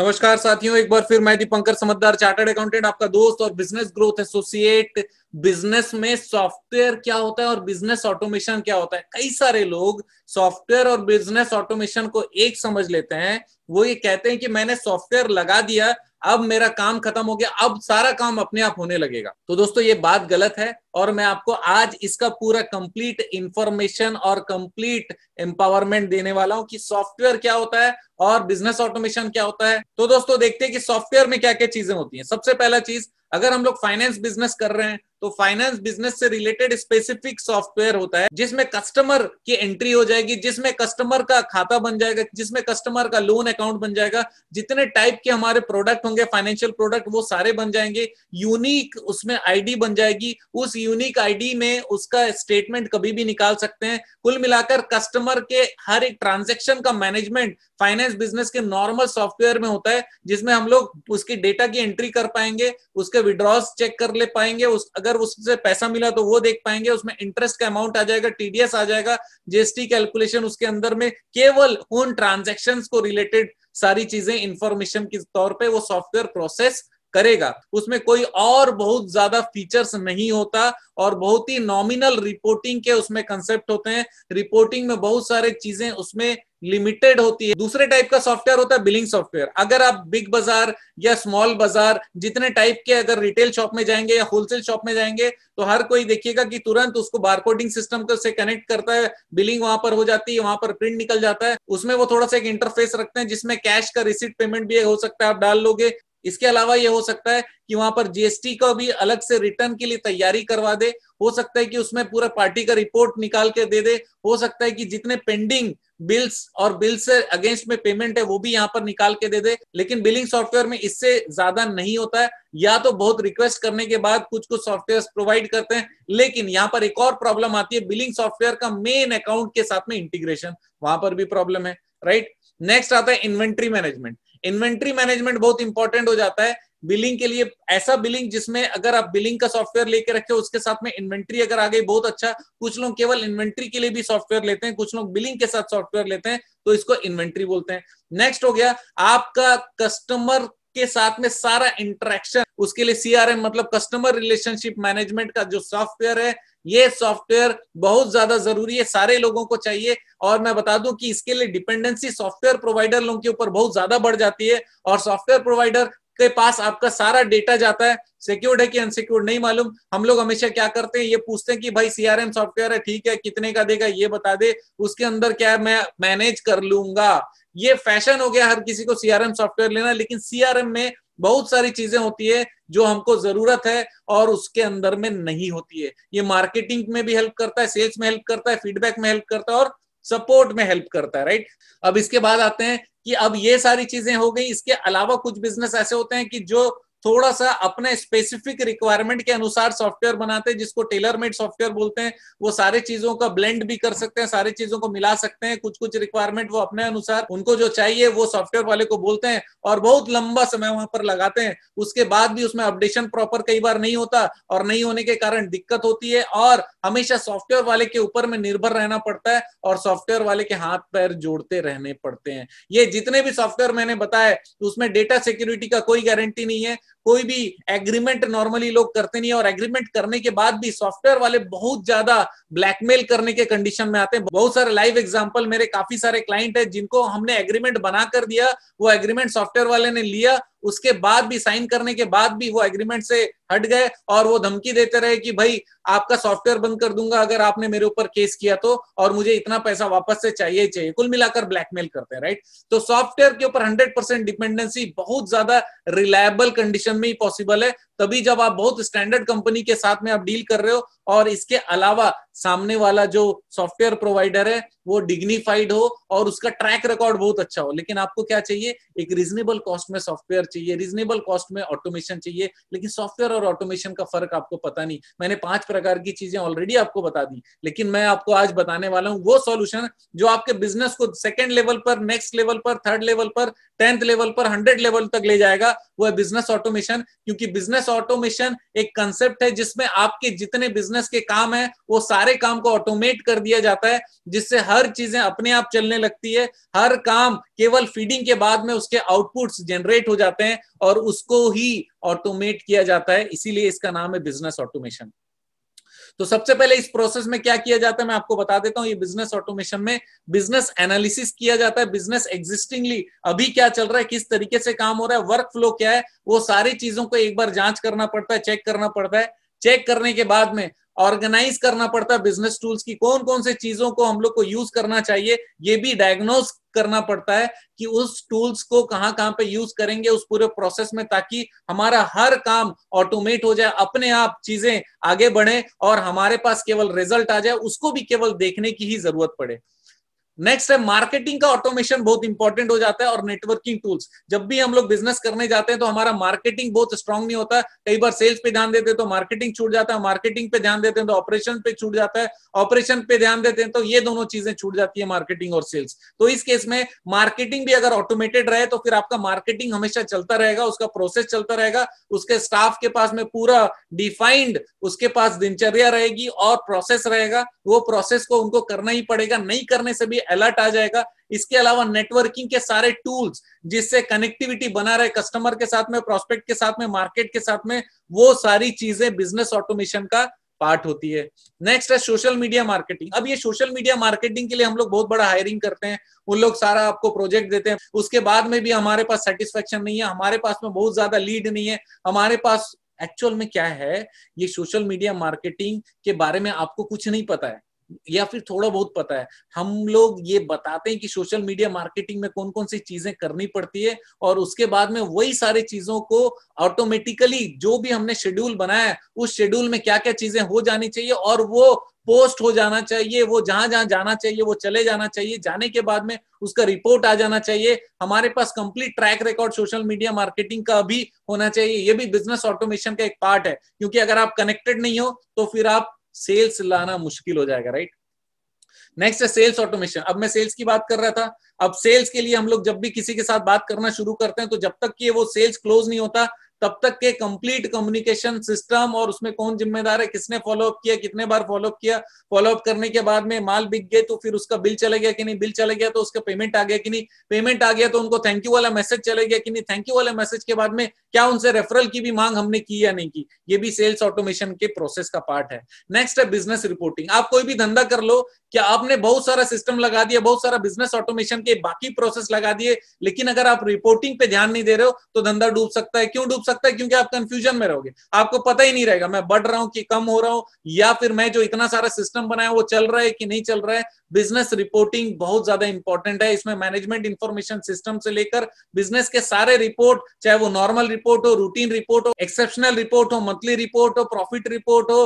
नमस्कार साथियों एक बार फिर मैं दीपंकर समझदार चार्टर्ड अकाउंटेंट आपका दोस्त और बिजनेस ग्रोथ एसोसिएट बिजनेस में सॉफ्टवेयर क्या होता है और बिजनेस ऑटोमेशन क्या होता है कई सारे लोग सॉफ्टवेयर और बिजनेस ऑटोमेशन को एक समझ लेते हैं वो ये कहते हैं कि मैंने सॉफ्टवेयर लगा दिया अब मेरा काम खत्म हो गया अब सारा काम अपने आप होने लगेगा तो दोस्तों ये बात गलत है और मैं आपको आज इसका पूरा कंप्लीट इंफॉर्मेशन और कंप्लीट एम्पावरमेंट देने वाला हूं कि सॉफ्टवेयर क्या होता है और बिजनेस ऑटोमेशन क्या होता है तो दोस्तों देखते हैं कि सॉफ्टवेयर में क्या क्या चीजें होती हैं सबसे पहला चीज अगर हम लोग फाइनेंस बिजनेस कर रहे हैं तो फाइनेंस बिजनेस से रिलेटेड स्पेसिफिक सॉफ्टवेयर होता है जिसमें कस्टमर की एंट्री हो जाएगी जिसमें कस्टमर का खाता बन जाएगा जिसमें कस्टमर का लोन अकाउंट बन जाएगा जितने टाइप के हमारे प्रोडक्ट होंगे फाइनेंशियल प्रोडक्ट वो सारे बन जाएंगे यूनिक उसमें आईडी बन जाएगी उस यूनिक आईडी में उसका स्टेटमेंट कभी भी निकाल सकते हैं कुल मिलाकर कस्टमर के हर एक ट्रांजेक्शन का मैनेजमेंट फाइनेंस बिजनेस के नॉर्मल सॉफ्टवेयर में होता है जिसमें हम लोग उसकी डेटा की एंट्री कर पाएंगे उसके उसके विड्रॉस चेक कर ले पाएंगे उस अगर उससे पैसा मिला तो वो देख पाएंगे उसमें इंटरेस्ट का अमाउंट आ जाएगा टीडीएस आ जाएगा जीएसटी कैलकुलेशन उसके अंदर में केवल उन ट्रांजेक्शन को रिलेटेड सारी चीजें इंफॉर्मेशन के तौर पर वो सॉफ्टवेयर प्रोसेस करेगा उसमें कोई और बहुत ज्यादा फीचर्स नहीं होता और बहुत ही नॉमिनल रिपोर्टिंग के उसमें कंसेप्ट होते हैं रिपोर्टिंग में बहुत सारे चीजें उसमें लिमिटेड होती है दूसरे टाइप का सॉफ्टवेयर होता है बिलिंग सॉफ्टवेयर अगर आप बिग बाजार या स्मॉल बाजार जितने टाइप के अगर रिटेल शॉप में जाएंगे या होलसेल शॉप में जाएंगे तो हर कोई देखिएगा कि तुरंत उसको बारकोडिंग सिस्टम को से कनेक्ट करता है बिलिंग वहां पर हो जाती है वहां पर प्रिंट निकल जाता है उसमें वो थोड़ा सा एक इंटरफेस रखते हैं जिसमें कैश का रिसिट पेमेंट भी हो सकता है आप डाल लोगे इसके अलावा ये हो सकता है कि वहां पर जीएसटी का भी अलग से रिटर्न के लिए तैयारी करवा दे हो सकता है कि उसमें पूरा पार्टी का रिपोर्ट निकाल के दे दे हो सकता है कि जितने पेंडिंग बिल्स और बिल्स से अगेंस्ट में पेमेंट है वो भी यहाँ पर निकाल के दे दे लेकिन बिलिंग सॉफ्टवेयर में इससे ज्यादा नहीं होता है या तो बहुत रिक्वेस्ट करने के बाद कुछ कुछ सॉफ्टवेयर प्रोवाइड करते हैं लेकिन यहाँ पर एक और प्रॉब्लम आती है बिलिंग सॉफ्टवेयर का मेन अकाउंट के साथ में इंटीग्रेशन वहां पर भी प्रॉब्लम है राइट नेक्स्ट आता है इन्वेंट्री मैनेजमेंट इन्वेंट्री मैनेजमेंट बहुत इंपॉर्टेंट हो जाता है बिलिंग के लिए ऐसा बिलिंग जिसमें अगर आप बिलिंग का सॉफ्टवेयर लेके रखे उसके साथ में इन्वेंट्री अगर आ गई बहुत अच्छा कुछ लोग केवल इन्वेंट्री के लिए भी सॉफ्टवेयर लेते हैं कुछ लोग बिलिंग के साथ सॉफ्टवेयर लेते हैं तो इसको इन्वेंट्री बोलते हैं नेक्स्ट हो गया आपका कस्टमर उसके साथ में सारा इंटरेक्शन उसके लिए सीआरएम मतलब कस्टमर रिलेशनशिप मैनेजमेंट का जो सॉफ्टवेयर है ये सॉफ्टवेयर बहुत ज्यादा जरूरी है सारे लोगों को चाहिए और मैं बता दूं कि इसके लिए डिपेंडेंसी सॉफ्टवेयर प्रोवाइडर लोगों के ऊपर बहुत ज्यादा बढ़ जाती है और सॉफ्टवेयर प्रोवाइडर के पास आपका सारा डेटा जाता है सिक्योर्ड है कि अनसिक्योर्ड नहीं मालूम हम लोग हमेशा क्या करते हैं ये पूछते हैं कि भाई सीआरएम सॉफ्टवेयर है ठीक है कितने का देगा ये बता दे उसके अंदर क्या है मैं मैनेज कर लूंगा ये फैशन हो गया हर किसी को सीआरएम सॉफ्टवेयर लेना लेकिन सीआरएम में बहुत सारी चीजें होती है जो हमको जरूरत है और उसके अंदर में नहीं होती है ये मार्केटिंग में भी हेल्प करता है सेल्स में हेल्प करता है फीडबैक में हेल्प करता है और सपोर्ट में हेल्प करता है राइट अब इसके बाद आते हैं कि अब ये सारी चीजें हो गई इसके अलावा कुछ बिजनेस ऐसे होते हैं कि जो थोड़ा सा अपने स्पेसिफिक रिक्वायरमेंट के अनुसार सॉफ्टवेयर बनाते हैं जिसको टेलर मेड सॉफ्टवेयर बोलते हैं वो सारे चीजों का ब्लेंड भी कर सकते हैं सारे चीजों को मिला सकते हैं कुछ कुछ रिक्वायरमेंट वो अपने अनुसार उनको जो चाहिए वो सॉफ्टवेयर वाले को बोलते हैं और बहुत लंबा समय वहां पर लगाते हैं उसके बाद भी उसमें अपडेशन प्रॉपर कई बार नहीं होता और नहीं होने के कारण दिक्कत होती है और हमेशा सॉफ्टवेयर वाले के ऊपर में निर्भर रहना पड़ता है और सॉफ्टवेयर वाले के हाथ पैर जोड़ते रहने पड़ते हैं ये जितने भी सॉफ्टवेयर मैंने बताया उसमें डेटा सिक्योरिटी का कोई गारंटी नहीं है कोई भी एग्रीमेंट नॉर्मली लोग करते नहीं है और एग्रीमेंट करने के बाद भी सॉफ्टवेयर वाले बहुत ज्यादा ब्लैकमेल करने के कंडीशन में आते हैं बहुत सारे लाइव एग्जाम्पल मेरे काफी सारे क्लाइंट है जिनको हमने एग्रीमेंट बना कर दिया वो एग्रीमेंट सॉफ्टवेयर वाले ने लिया उसके बाद भी साइन करने के बाद भी वो एग्रीमेंट से हट गए और वो धमकी देते रहे कि भाई आपका सॉफ्टवेयर बंद कर दूंगा अगर आपने मेरे ऊपर केस किया तो और मुझे इतना पैसा वापस से चाहिए ही चाहिए कुल मिलाकर ब्लैकमेल करते हैं राइट तो सॉफ्टवेयर के ऊपर हंड्रेड परसेंट डिपेंडेंसी बहुत ज्यादा रिलायबल कंडीशन में ही पॉसिबल है तभी जब आप बहुत स्टैंडर्ड कंपनी के साथ में आप डील कर रहे हो और इसके अलावा सामने वाला जो सॉफ्टवेयर प्रोवाइडर है वो डिग्निफाइड हो और उसका ट्रैक रिकॉर्ड बहुत अच्छा हो लेकिन आपको क्या चाहिए एक रीजनेबल कॉस्ट में सॉफ्टवेयर चाहिए रीजनेबल कॉस्ट में ऑटोमेशन चाहिए लेकिन सॉफ्टवेयर और ऑटोमेशन का फर्क आपको पता नहीं मैंने पांच प्रकार की चीजें ऑलरेडी आपको बता दी लेकिन मैं आपको आज बताने वाला हूँ वो सोल्यूशन जो आपके बिजनेस को सेकेंड लेवल पर नेक्स्ट लेवल पर थर्ड लेवल पर टेंथ लेवल पर हंड्रेड लेवल तक ले जाएगा वो है बिजनेस ऑटोमेशन क्योंकि बिजनेस ऑटोमेशन एक कंसेप्ट है जिसमें आपके जितने बिजनेस के काम है वो सारे काम को ऑटोमेट कर दिया जाता है जिससे हर चीजें अपने आप चलने लगती है हर काम केवल फीडिंग के बाद में उसके आउटपुट्स जनरेट हो जाते जाते हैं और उसको ही ऑटोमेट किया जाता है इसीलिए इसका नाम है बिजनेस ऑटोमेशन तो सबसे पहले इस प्रोसेस में क्या किया जाता है मैं आपको बता देता हूं ये बिजनेस ऑटोमेशन में बिजनेस एनालिसिस किया जाता है बिजनेस एग्जिस्टिंगली अभी क्या चल रहा है किस तरीके से काम हो रहा है वर्क फ्लो क्या है वो सारी चीजों को एक बार जांच करना पड़ता है चेक करना पड़ता है चेक करने के बाद में ऑर्गेनाइज करना पड़ता है बिजनेस टूल्स की कौन कौन से चीजों को हम लोग को यूज करना चाहिए ये भी डायग्नोस करना पड़ता है कि उस टूल्स को कहां कहाँ पे यूज करेंगे उस पूरे प्रोसेस में ताकि हमारा हर काम ऑटोमेट हो जाए अपने आप चीजें आगे बढ़े और हमारे पास केवल रिजल्ट आ जाए उसको भी केवल देखने की ही जरूरत पड़े नेक्स्ट है मार्केटिंग का ऑटोमेशन बहुत इंपॉर्टेंट हो जाता है और नेटवर्किंग टूल्स जब भी हम लोग बिजनेस करने जाते हैं तो हमारा मार्केटिंग बहुत स्ट्रांग नहीं होता कई बार सेल्स पे ध्यान देते हैं तो मार्केटिंग छूट जाता है मार्केटिंग पे ध्यान देते हैं तो ऑपरेशन पे छूट जाता है ऑपरेशन पे ध्यान देते हैं तो ये दोनों चीजें छूट जाती है मार्केटिंग और सेल्स तो इस केस में मार्केटिंग भी अगर ऑटोमेटेड रहे तो फिर आपका मार्केटिंग हमेशा चलता रहेगा उसका प्रोसेस चलता रहेगा उसके स्टाफ के पास में पूरा डिफाइंड उसके पास दिनचर्या रहेगी और प्रोसेस रहेगा वो प्रोसेस को उनको करना ही पड़ेगा नहीं करने से भी अलर्ट आ जाएगा इसके अलावा नेटवर्किंग के सारे टूल्स जिससे कनेक्टिविटी बना रहे कस्टमर के साथ में प्रोस्पेक्ट के साथ में मार्केट के साथ में वो सारी चीजें बिजनेस ऑटोमेशन का पार्ट होती है नेक्स्ट है सोशल मीडिया मार्केटिंग अब ये सोशल मीडिया मार्केटिंग के लिए हम लोग बहुत बड़ा हायरिंग करते हैं उन लोग सारा आपको प्रोजेक्ट देते हैं उसके बाद में भी हमारे पास सेटिस्फेक्शन नहीं है हमारे पास में बहुत ज्यादा लीड नहीं है हमारे पास एक्चुअल में क्या है ये सोशल मीडिया मार्केटिंग के बारे में आपको कुछ नहीं पता है या फिर थोड़ा बहुत पता है हम लोग ये बताते हैं कि सोशल मीडिया मार्केटिंग में कौन कौन सी चीजें करनी पड़ती है और उसके बाद में वही सारी चीजों को ऑटोमेटिकली जो भी हमने शेड्यूल बनाया उस शेड्यूल में क्या क्या चीजें हो जानी चाहिए और वो पोस्ट हो जाना चाहिए वो जहां जहां जाना चाहिए वो चले जाना चाहिए जाने के बाद में उसका रिपोर्ट आ जाना चाहिए हमारे पास complete track record social media marketing का भी होना चाहिए ये भी बिजनेस ऑटोमेशन का एक पार्ट है क्योंकि अगर आप कनेक्टेड नहीं हो तो फिर आप सेल्स लाना मुश्किल हो जाएगा राइट नेक्स्ट है सेल्स ऑटोमेशन अब मैं सेल्स की बात कर रहा था अब सेल्स के लिए हम लोग जब भी किसी के साथ बात करना शुरू करते हैं तो जब तक कि वो सेल्स क्लोज नहीं होता तब तक के कंप्लीट कम्युनिकेशन सिस्टम और उसमें कौन जिम्मेदार है किसने फॉलोअप किया कितने बार फॉलोअप किया फॉलोअप करने के बाद में माल बिक गए तो फिर उसका बिल चला गया कि नहीं बिल चला गया तो उसका पेमेंट आ गया कि नहीं पेमेंट आ गया तो उनको थैंक यू वाला मैसेज चला गया कि नहीं थैंक यू वाला मैसेज के बाद में क्या उनसे रेफरल की भी मांग हमने की या नहीं की ये भी सेल्स ऑटोमेशन के प्रोसेस का पार्ट है नेक्स्ट है बिजनेस रिपोर्टिंग आप कोई भी धंधा कर लो क्या आपने बहुत सारा सिस्टम लगा दिया बहुत सारा बिजनेस ऑटोमेशन के बाकी प्रोसेस लगा दिए लेकिन अगर आप रिपोर्टिंग पे ध्यान नहीं दे रहे हो तो धंधा डूब सकता है क्यों डूब सकता है क्योंकि आप कंफ्यूजन में रहोगे आपको पता ही नहीं रहेगा मैं बढ़ रहा हूं कि कम हो रहा हूं या फिर मैं जो इतना सारा सिस्टम बनाया वो चल रहा है कि नहीं चल रहा है बिजनेस रिपोर्टिंग बहुत ज्यादा इंपॉर्टेंट है इसमें मैनेजमेंट इंफॉर्मेशन सिस्टम से लेकर बिजनेस के सारे रिपोर्ट चाहे वो नॉर्मल रिपोर्ट हो रूटीन रिपोर्ट हो एक्सेप्शनल रिपोर्ट हो मंथली रिपोर्ट हो प्रॉफिट रिपोर्ट हो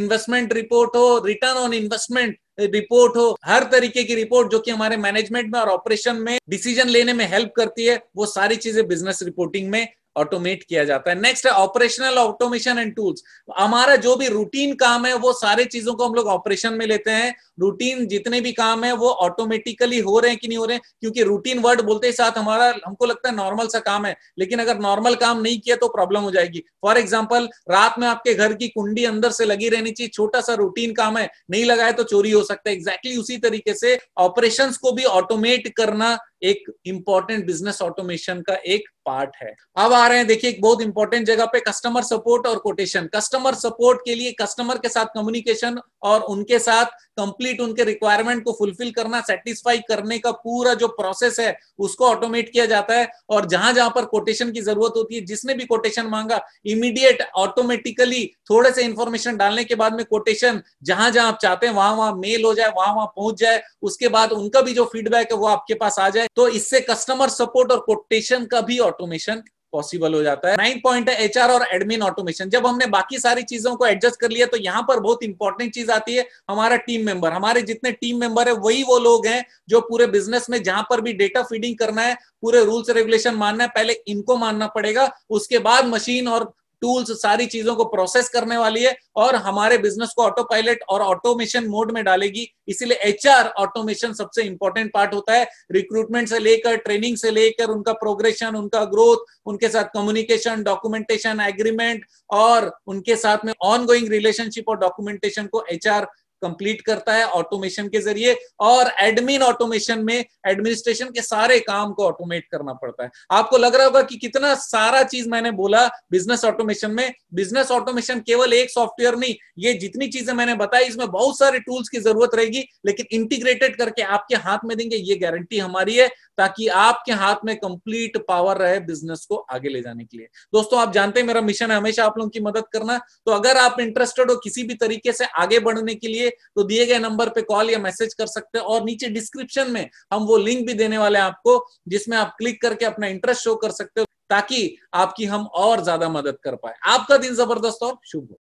इन्वेस्टमेंट रिपोर्ट हो रिटर्न ऑन इन्वेस्टमेंट रिपोर्ट हो हर तरीके की रिपोर्ट जो कि हमारे मैनेजमेंट में और ऑपरेशन में डिसीजन लेने में हेल्प करती है वो सारी चीजें बिजनेस रिपोर्टिंग में ऑटोमेट किया जाता है नेक्स्ट है ऑपरेशनल ऑटोमेशन एंड टूल्स हमारा जो भी रूटीन काम है वो सारे चीजों को हम लोग ऑपरेशन में लेते हैं रूटीन जितने भी काम है वो ऑटोमेटिकली हो रहे हैं कि नहीं हो रहे हैं क्योंकि रूटीन वर्ड बोलते ही साथ हमारा हमको लगता है नॉर्मल सा काम है लेकिन अगर नॉर्मल काम नहीं किया तो प्रॉब्लम हो जाएगी फॉर एग्जाम्पल रात में आपके घर की कुंडी अंदर से लगी रहनी चाहिए छोटा सा रूटीन काम है नहीं लगाए तो चोरी हो सकता है एग्जैक्टली exactly उसी तरीके से ऑपरेशन को भी ऑटोमेट करना एक इंपॉर्टेंट बिजनेस ऑटोमेशन का एक पार्ट है अब आ रहे हैं देखिए एक बहुत इंपॉर्टेंट जगह पे कस्टमर सपोर्ट और कोटेशन कस्टमर सपोर्ट के लिए कस्टमर के साथ कम्युनिकेशन और उनके साथ कंप्लीट उनके रिक्वायरमेंट को फुलफिल करना सेटिस्फाई करने का पूरा जो प्रोसेस है उसको ऑटोमेट किया जाता है और जहां जहां पर कोटेशन की जरूरत होती है जिसने भी कोटेशन मांगा इमीडिएट ऑटोमेटिकली थोड़े से इंफॉर्मेशन डालने के बाद में कोटेशन जहां जहां आप चाहते हैं वहां वहां मेल हो जाए वहां वहां पहुंच जाए उसके बाद उनका भी जो फीडबैक है वो आपके पास आ जाए तो इससे कस्टमर सपोर्ट और कोटेशन का भी ऑटोमेशन पॉसिबल हो जाता है नाइन पॉइंट है एचआर और एडमिन ऑटोमेशन जब हमने बाकी सारी चीजों को एडजस्ट कर लिया तो यहां पर बहुत इंपॉर्टेंट चीज आती है हमारा टीम मेंबर हमारे जितने टीम मेंबर है वही वो लोग हैं जो पूरे बिजनेस में जहां पर भी डेटा फीडिंग करना है पूरे रूल्स रेगुलेशन मानना है पहले इनको मानना पड़ेगा उसके बाद मशीन और टूल्स सारी चीजों को प्रोसेस करने वाली है और हमारे बिजनेस को ऑटो पायलट और ऑटोमेशन मोड में डालेगी इसीलिए एचआर ऑटोमेशन सबसे इंपॉर्टेंट पार्ट होता है रिक्रूटमेंट से लेकर ट्रेनिंग से लेकर उनका प्रोग्रेशन उनका ग्रोथ उनके साथ कम्युनिकेशन डॉक्यूमेंटेशन एग्रीमेंट और उनके साथ में ऑन रिलेशनशिप और डॉक्यूमेंटेशन को एच कंप्लीट करता है ऑटोमेशन के जरिए और एडमिन ऑटोमेशन में एडमिनिस्ट्रेशन के सारे काम को ऑटोमेट करना पड़ता है आपको लग रहा होगा कि कितना सारा चीज मैंने बोला बिजनेस ऑटोमेशन में बिजनेस ऑटोमेशन केवल एक सॉफ्टवेयर नहीं ये जितनी चीजें मैंने बताई इसमें बहुत सारे टूल्स की जरूरत रहेगी लेकिन इंटीग्रेटेड करके आपके हाथ में देंगे ये गारंटी हमारी है ताकि आपके हाथ में कंप्लीट पावर रहे बिजनेस को आगे ले जाने के लिए दोस्तों आप जानते हैं मेरा मिशन है हमेशा आप लोगों की मदद करना तो अगर आप इंटरेस्टेड हो किसी भी तरीके से आगे बढ़ने के लिए तो दिए गए नंबर पे कॉल या मैसेज कर सकते हैं और नीचे डिस्क्रिप्शन में हम वो लिंक भी देने वाले हैं आपको जिसमें आप क्लिक करके अपना इंटरेस्ट शो कर सकते हो ताकि आपकी हम और ज्यादा मदद कर पाए आपका दिन जबरदस्त और शुभ हो